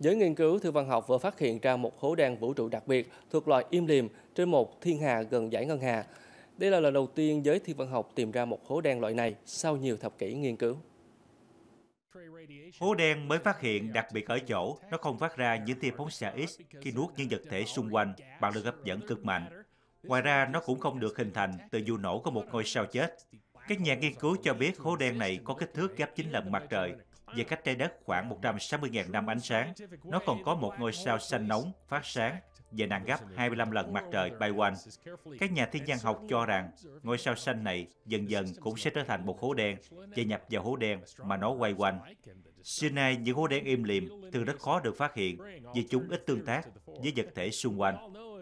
Giới nghiên cứu thiên văn học vừa phát hiện ra một hố đen vũ trụ đặc biệt thuộc loại im lìm trên một thiên hà gần giải ngân hà. Đây là lần đầu tiên giới thiên văn học tìm ra một hố đen loại này sau nhiều thập kỷ nghiên cứu. Hố đen mới phát hiện đặc biệt ở chỗ nó không phát ra những tia phóng xạ X khi nuốt những vật thể xung quanh bằng lực hấp dẫn cực mạnh. Ngoài ra, nó cũng không được hình thành từ vụ nổ của một ngôi sao chết. Các nhà nghiên cứu cho biết hố đen này có kích thước gấp 9 lần mặt trời và cách trái đất khoảng 160.000 năm ánh sáng. Nó còn có một ngôi sao xanh nóng, phát sáng và nặng gấp 25 lần mặt trời bay quanh. Các nhà thiên văn học cho rằng ngôi sao xanh này dần dần cũng sẽ trở thành một hố đen và nhập vào hố đen mà nó quay quanh. Xưa nay, những hố đen im lìm thường rất khó được phát hiện vì chúng ít tương tác với vật thể xung quanh.